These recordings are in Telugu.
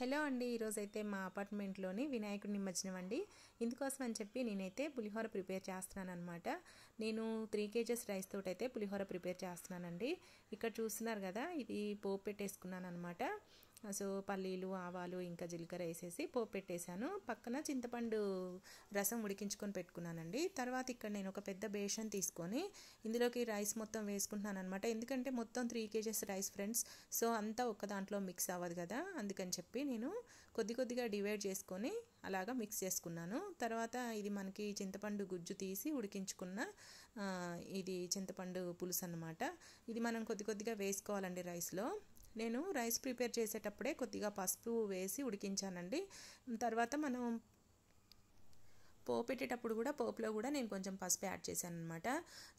హలో అండి ఈరోజైతే మా అపార్ట్మెంట్లోని వినాయకుడి నిమజ్జనం అండి ఇందుకోసం అని చెప్పి నేనైతే పులిహోర ప్రిపేర్ చేస్తున్నాను అనమాట నేను త్రీ కేజెస్ రైస్ తోటి అయితే పులిహోర ప్రిపేర్ చేస్తున్నానండి ఇక్కడ చూస్తున్నారు కదా ఇది పోపు పెట్టేసుకున్నాను అనమాట సో పల్లీలు ఆవాలు ఇంకా జీలకర్ర వేసేసి పోపు పెట్టేశాను పక్కన చింతపండు రసం ఉడికించుకొని పెట్టుకున్నానండి తర్వాత ఇక్కడ నేను ఒక పెద్ద బేషన్ తీసుకొని ఇందులోకి రైస్ మొత్తం వేసుకుంటున్నాను అనమాట ఎందుకంటే మొత్తం three KGs rice friends so అంతా ఒక దాంట్లో మిక్స్ అవ్వదు కదా అందుకని చెప్పి నేను కొద్ది కొద్దిగా డివైడ్ చేసుకొని అలాగా మిక్స్ చేసుకున్నాను తర్వాత ఇది మనకి చింతపండు గుజ్జు తీసి ఉడికించుకున్న ఇది చింతపండు పులుసు అనమాట ఇది మనం కొద్ది కొద్దిగా వేసుకోవాలండి రైస్లో నేను రైస్ ప్రిపేర్ చేసేటప్పుడే కొద్దిగా పసుపు వేసి ఉడికించానండి తర్వాత మనం పోపు పెట్టేటప్పుడు కూడా పోపులో కూడా నేను కొంచెం పసుపు యాడ్ చేశాను అనమాట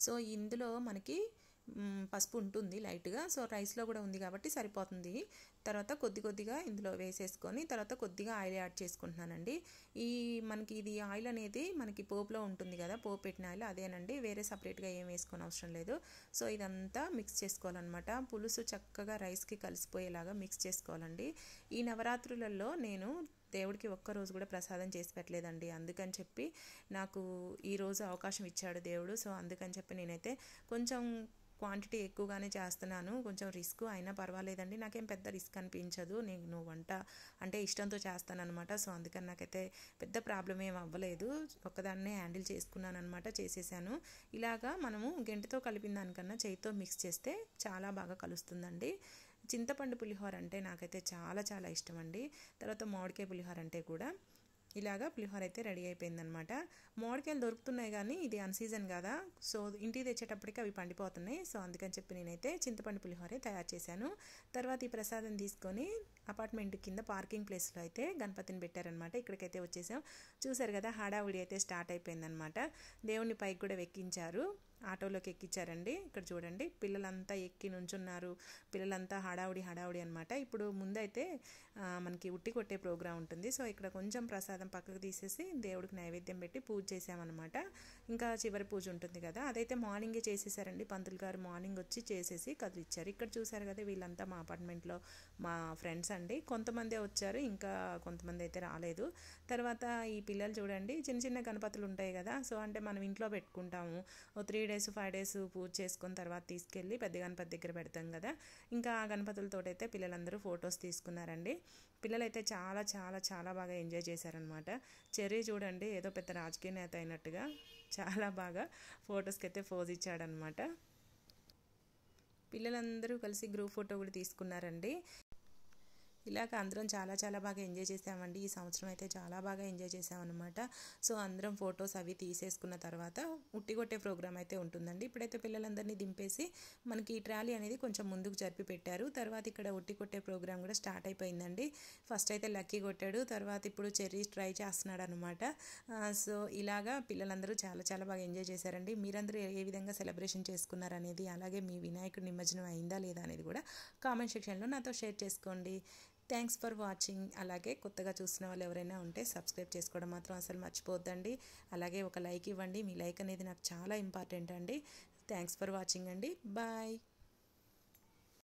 సో ఇందులో మనకి పసుపు ఉంటుంది లైట్గా సో రైస్లో కూడా ఉంది కాబట్టి సరిపోతుంది తర్వాత కొద్ది కొద్దిగా ఇందులో వేసేసుకొని తర్వాత కొద్దిగా ఆయిల్ యాడ్ చేసుకుంటున్నానండి ఈ మనకి ఇది ఆయిల్ అనేది మనకి పోపులో ఉంటుంది కదా పోపు పెట్టిన ఆయిల్ అదేనండి వేరే సపరేట్గా ఏం వేసుకోని అవసరం లేదు సో ఇదంతా మిక్స్ చేసుకోవాలన్నమాట పులుసు చక్కగా రైస్కి కలిసిపోయేలాగా మిక్స్ చేసుకోవాలండి ఈ నవరాత్రులలో నేను దేవుడికి ఒక్కరోజు కూడా ప్రసాదం చేసి పెట్టలేదండి అందుకని చెప్పి నాకు ఈరోజు అవకాశం ఇచ్చాడు దేవుడు సో అందుకని చెప్పి నేనైతే కొంచెం క్వాంటిటీ ఎక్కువగానే చేస్తున్నాను కొంచెం రిస్క్ అయినా పర్వాలేదండి నాకేం పెద్ద రిస్క్ అనిపించదు నేను వంట అంటే ఇష్టంతో చేస్తానన్నమాట సో అందుకని నాకైతే పెద్ద ప్రాబ్లం ఏం అవ్వలేదు ఒకదాన్నే హ్యాండిల్ చేసుకున్నాను అనమాట చేసేసాను ఇలాగా మనము గెంటితో కలిపిన దానికన్నా చేతితో మిక్స్ చేస్తే చాలా బాగా కలుస్తుందండి చింతపండు పులిహోర అంటే నాకైతే చాలా చాలా ఇష్టం అండి తర్వాత మామిడికాయ పులిహోర అంటే కూడా ఇలాగా పులిహోర అయితే రెడీ అయిపోయిందనమాట మామిడికాయలు దొరుకుతున్నాయి కానీ ఇది అన్సీజన్ కదా సో ఇంటికి తెచ్చేటప్పటికి అవి పండిపోతున్నాయి సో అందుకని చెప్పి నేనైతే చింతపండు పులిహోరే తయారు చేశాను తర్వాత ఈ ప్రసాదం తీసుకొని అపార్ట్మెంట్ కింద పార్కింగ్ ప్లేస్లో అయితే గణపతిని పెట్టారనమాట ఇక్కడికైతే వచ్చేసాం చూసారు కదా హడావుడి అయితే స్టార్ట్ అయిపోయిందనమాట దేవుని పైకి కూడా వెక్కించారు ఆటోలోకి ఎక్కించారండి ఇక్కడ చూడండి పిల్లలంతా ఎక్కి నుంచున్నారు పిల్లలంతా హడావుడి హడావుడి అనమాట ఇప్పుడు ముందైతే మనకి ఉట్టి కొట్టే ప్రోగ్రాం ఉంటుంది సో ఇక్కడ కొంచెం ప్రసాదం పక్కకు తీసేసి దేవుడికి నైవేద్యం పెట్టి పూజ చేసామన్నమాట ఇంకా చివరి పూజ ఉంటుంది కదా అదైతే మార్నింగే చేసేసారండి పంతులు గారు మార్నింగ్ వచ్చి చేసేసి కదిలిచ్చారు ఇక్కడ చూసారు కదా వీళ్ళంతా మా అపార్ట్మెంట్లో మా ఫ్రెండ్స్ అండి కొంతమందే వచ్చారు ఇంకా కొంతమంది అయితే రాలేదు తర్వాత ఈ పిల్లలు చూడండి చిన్న చిన్న గణపతులు ఉంటాయి కదా సో అంటే మనం ఇంట్లో పెట్టుకుంటాము ఓ త్రీ డేస్ ఫైవ్ డేస్ పూజ చేసుకున్న తర్వాత తీసుకెళ్ళి పెద్ద గణపతి దగ్గర పెడతాం కదా ఇంకా ఆ గణపతులతోటైతే పిల్లలందరూ ఫొటోస్ తీసుకున్నారండి పిల్లలైతే చాలా చాలా చాలా బాగా ఎంజాయ్ చేశారనమాట చెర్రీ చూడండి ఏదో పెద్ద రాజకీయ నేత అయినట్టుగా చాలా బాగా ఫొటోస్కి అయితే ఫోజ్ ఇచ్చాడనమాట పిల్లలందరూ కలిసి గ్రూప్ ఫోటో కూడా తీసుకున్నారండి ఇలాగ అందరం చాలా చాలా బాగా ఎంజాయ్ చేసామండి ఈ సంవత్సరం అయితే చాలా బాగా ఎంజాయ్ చేసామన్నమాట సో అందరం ఫొటోస్ అవి తీసేసుకున్న తర్వాత ఉట్టి కొట్టే ప్రోగ్రామ్ అయితే ఉంటుందండి ఇప్పుడైతే పిల్లలందరినీ దింపేసి మనకి ఈ ట్రాలీ అనేది కొంచెం ముందుకు జరిపి పెట్టారు తర్వాత ఇక్కడ ఉట్టి కొట్టే ప్రోగ్రామ్ కూడా స్టార్ట్ అయిపోయిందండి ఫస్ట్ అయితే లక్కీ కొట్టాడు తర్వాత ఇప్పుడు చెర్రీ ట్రై చేస్తున్నాడు అనమాట సో ఇలాగా పిల్లలందరూ చాలా చాలా బాగా ఎంజాయ్ చేశారండి మీరందరూ ఏ విధంగా సెలబ్రేషన్ చేసుకున్నారు అనేది అలాగే మీ వినాయకుడి నిమజ్జనం అయిందా లేదా అనేది కూడా కామెంట్ సెక్షన్లో నాతో షేర్ చేసుకోండి థ్యాంక్స్ ఫర్ వాచింగ్ అలాగే కొత్తగా చూసిన వాళ్ళు ఎవరైనా ఉంటే సబ్స్క్రైబ్ చేసుకోవడం మాత్రం అసలు మర్చిపోద్దండి అలాగే ఒక లైక్ ఇవ్వండి మీ లైక్ అనేది నాకు చాలా ఇంపార్టెంట్ అండి థ్యాంక్స్ ఫర్ వాచింగ్ అండి బాయ్